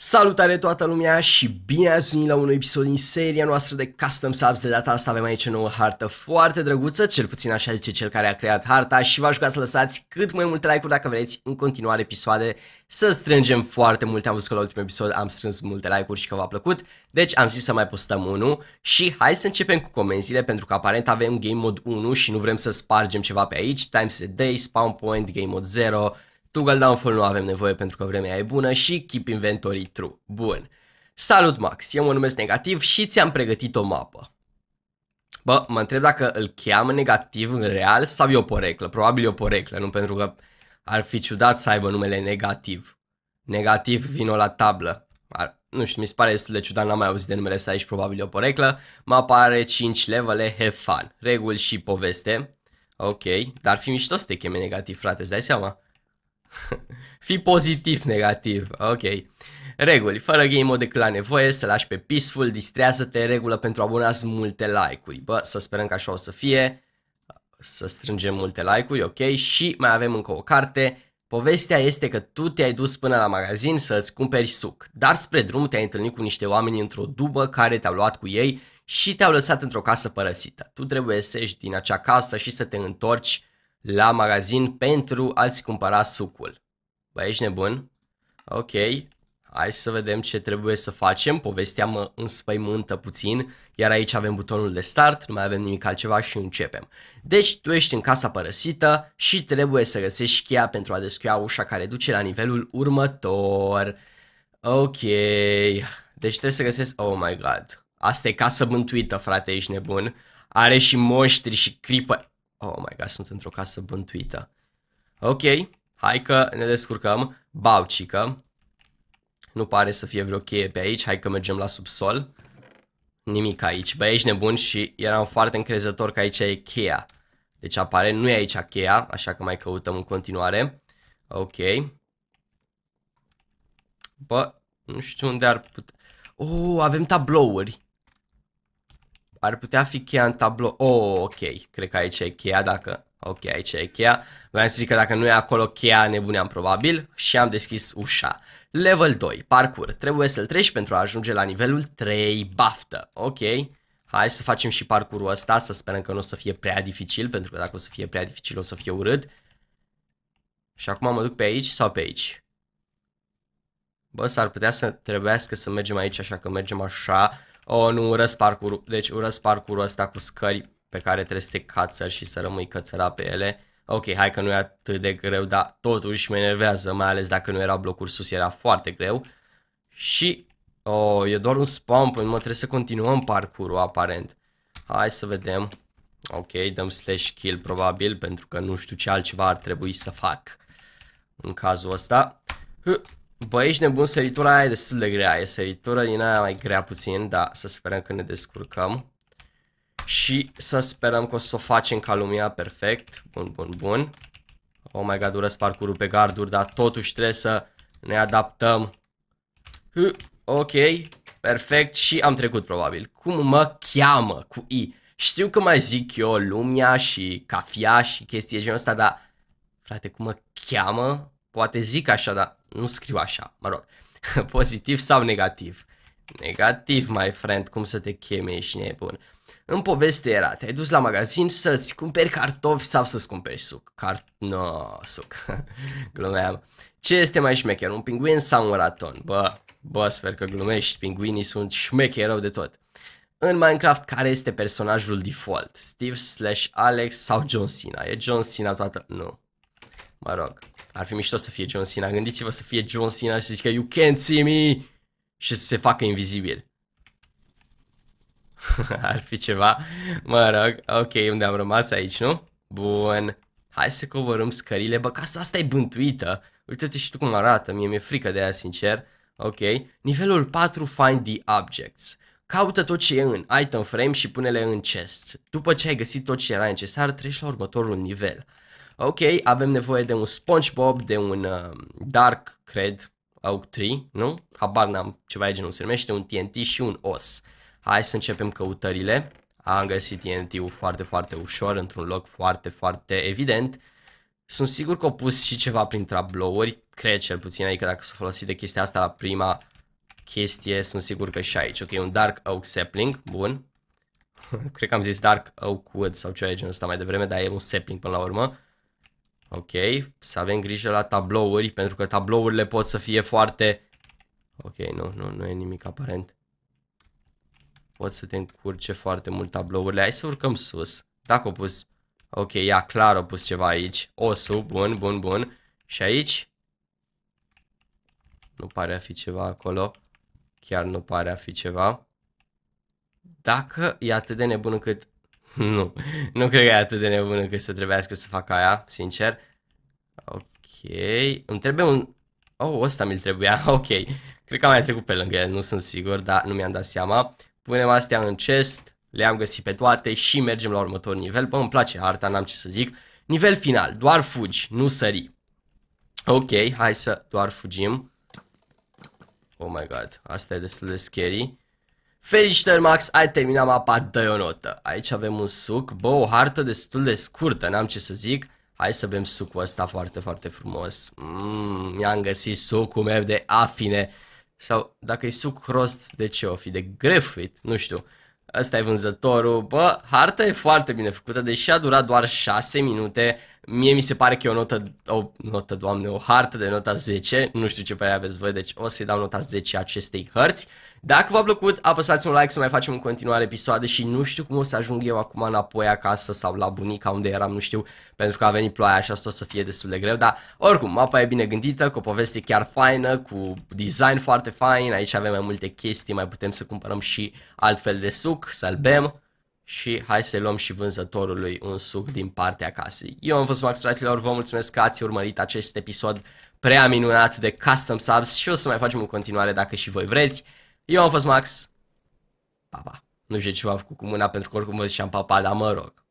Salutare toată lumea și bine ați venit la un episod din seria noastră de Custom Subs. De data asta avem aici o nouă hartă foarte drăguță, cel puțin așa zice cel care a creat harta și v-aș să lăsați cât mai multe like-uri dacă vreți în continuare episoade să strângem foarte multe. Am văzut că la ultimul episod am strâns multe like-uri și că v-a plăcut, deci am zis să mai postăm unul și hai să începem cu comenzile pentru că aparent avem game mode 1 și nu vrem să spargem ceva pe aici, time set day, spawn point, game mode 0, Tugal Downfall nu avem nevoie pentru că vremea e bună și Keep Inventory True. Bun. Salut Max, eu mă numesc Negativ și ți-am pregătit o mapă. Bă, mă întreb dacă îl cheamă negativ în real sau e o poreclă. Probabil e o poreclă, nu pentru că ar fi ciudat să aibă numele negativ. Negativ vino la tablă. Ar, nu știu, mi se pare destul de ciudat, n-am mai auzit de numele ăsta aici, deci probabil e o poreclă. Mapa are 5 levele, have fun. Reguli și poveste. Ok, dar ar fi mișto să te cheme negativ, frate, îți dai seama? Fi pozitiv negativ, ok. Reguli. Fără game mode decât la nevoie, să lași pe peaceful, distrează-te, regulă pentru abonați multe like-uri. Bă, să sperăm că așa o să fie. Să strângem multe like-uri, ok. Și mai avem încă o carte. Povestea este că tu te-ai dus până la magazin să-ți cumperi suc, dar spre drum te-ai întâlnit cu niște oameni într-o dubă care te-au luat cu ei și te-au lăsat într-o casă părăsită. Tu trebuie să ieși din acea casă și să te întorci la magazin pentru a-ți cumpăra sucul. Bă, ești nebun? Ok, hai să vedem ce trebuie să facem. Povestea mă înspăimântă puțin, iar aici avem butonul de start, nu mai avem nimic altceva și începem. Deci tu ești în casa părăsită și trebuie să găsești cheia pentru a deschide ușa care duce la nivelul următor. Ok, deci trebuie să găsesc... Oh my god, asta e casă mântuită, frate, ești nebun. Are și moștri și creeper. Oh my gosh, sunt într-o casă bântuită. Ok, hai că ne descurcăm. Baucică. Nu pare să fie vreo cheie pe aici, hai că mergem la subsol. Nimic aici, băi, ești nebun și eram foarte încrezător că aici e cheia. Deci apare, nu e aici cheia, așa că mai căutăm în continuare. Ok. Bă, nu știu unde ar putea... Oh, avem tablouri ar putea fi cheia în tablou. Oh, ok, cred că aici e cheia dacă... Ok, aici e cheia. Vreau să zic că dacă nu e acolo cheia, nebuneam probabil și am deschis ușa. Level 2, parcur. Trebuie să-l treci pentru a ajunge la nivelul 3, baftă. Ok, hai să facem și parcurul ăsta, să sperăm că nu o să fie prea dificil, pentru că dacă o să fie prea dificil o să fie urât. Și acum mă duc pe aici sau pe aici? Bă, s-ar putea să trebuiască să mergem aici, așa că mergem așa. Oh, nu, urăsc parcurul. Deci urăsc parcurul ăsta cu scări pe care trebuie să te cațări și să rămâi cățăra pe ele. Ok, hai că nu e atât de greu, dar totuși mă enervează, mai ales dacă nu era blocuri sus, era foarte greu. Și, oh, e doar un spam până mă trebuie să continuăm parcurul aparent. Hai să vedem. Ok, dăm slash kill probabil pentru că nu știu ce altceva ar trebui să fac în cazul ăsta. Bă, ești nebun, săritura aia e destul de grea. E săritura din aia mai grea puțin, dar să sperăm că ne descurcăm. Și să sperăm că o să o facem ca lumea perfect. Bun, bun, bun. Oh my god, urăs parcurul pe garduri, dar totuși trebuie să ne adaptăm. ok, perfect și am trecut probabil. Cum mă cheamă cu I? Știu că mai zic eu lumea și cafea și chestii de genul ăsta, dar frate, cum mă cheamă? poate zic așa, dar nu scriu așa, mă rog, pozitiv sau negativ. Negativ, my friend, cum să te chemi, ești nebun. În poveste era, te-ai dus la magazin să-ți cumperi cartofi sau să-ți cumperi suc. Cart, No, suc. Glumeam. Ce este mai șmecher, un pinguin sau un raton? Bă, bă, sper că glumești, pinguinii sunt șmecheri de tot. În Minecraft, care este personajul default? Steve slash Alex sau John Cena? E John Cena toată? Nu. Mă rog, ar fi mișto să fie John Cena. Gândiți-vă să fie John Cena și să zică You can't see me! Și să se facă invizibil. Ar fi ceva. Mă rog, ok, unde am rămas aici, nu? Bun. Hai să coborâm scările. Bă, casa asta e bântuită. Uite-te și tu cum arată. Mie mi-e frică de aia, sincer. Ok. Nivelul 4, find the objects. Caută tot ce e în item frame și pune-le în chest. După ce ai găsit tot ce era necesar, treci la următorul nivel ok, avem nevoie de un SpongeBob, de un uh, Dark, cred, Oak Tree, nu? Habar n-am, ceva de genul se numește, un TNT și un os. Hai să începem căutările. Am găsit TNT-ul foarte, foarte ușor, într-un loc foarte, foarte evident. Sunt sigur că au pus și ceva prin trablouri, cred cel puțin, adică dacă s-a folosit de chestia asta la prima chestie, sunt sigur că și aici. Ok, un Dark Oak Sapling, bun. cred că am zis Dark Oak Wood sau ceva de genul ăsta mai devreme, dar e un sapling până la urmă. Ok, să avem grijă la tablouri, pentru că tablourile pot să fie foarte... Ok, nu, nu, nu e nimic aparent. Pot să te încurce foarte mult tablourile. Hai să urcăm sus. Dacă o pus... Ok, ia, clar o pus ceva aici. sub, bun, bun, bun. Și aici? Nu pare a fi ceva acolo. Chiar nu pare a fi ceva. Dacă e atât de nebun încât Nu, nu cred că e atât de nebună că să trebuiască să fac aia, sincer. Ok, îmi trebuie un... Oh, ăsta mi-l trebuia, ok. Cred că am mai trecut pe lângă el, nu sunt sigur, dar nu mi-am dat seama. Punem astea în chest, le-am găsit pe toate și mergem la următor nivel. Bă, îmi place harta, n-am ce să zic. Nivel final, doar fugi, nu sări. Ok, hai să doar fugim. Oh my god, asta e destul de scary. Felicitări, Max, ai terminat mapa, dă o notă. Aici avem un suc, bă, o hartă destul de scurtă, n-am ce să zic. Hai să bem sucul ăsta foarte, foarte frumos. Mmm, mi-am găsit sucul meu de afine. Sau, dacă e suc rost, de ce o fi? De grefit? Nu știu. Asta e vânzătorul. Bă, harta e foarte bine făcută, deși a durat doar 6 minute. Mie mi se pare că e o notă, o notă, doamne, o hartă de nota 10, nu știu ce părere aveți voi, deci o să-i dau nota 10 acestei hărți. Dacă v-a plăcut, apăsați un like să mai facem în continuare episoade și nu știu cum o să ajung eu acum înapoi acasă sau la bunica unde eram, nu știu, pentru că a venit ploaia și asta o să fie destul de greu, dar oricum, mapa e bine gândită, cu o poveste chiar faină, cu design foarte fain, aici avem mai multe chestii, mai putem să cumpărăm și altfel de suc, să-l bem și hai să luăm și vânzătorului un suc din partea casei. Eu am fost Max Fraților, vă mulțumesc că ați urmărit acest episod prea minunat de Custom Subs și o să mai facem în continuare dacă și voi vreți. Eu am fost Max, pa, pa. Nu știu ce v-am făcut cu mâna pentru că oricum vă ziceam pa, pa, dar mă rog.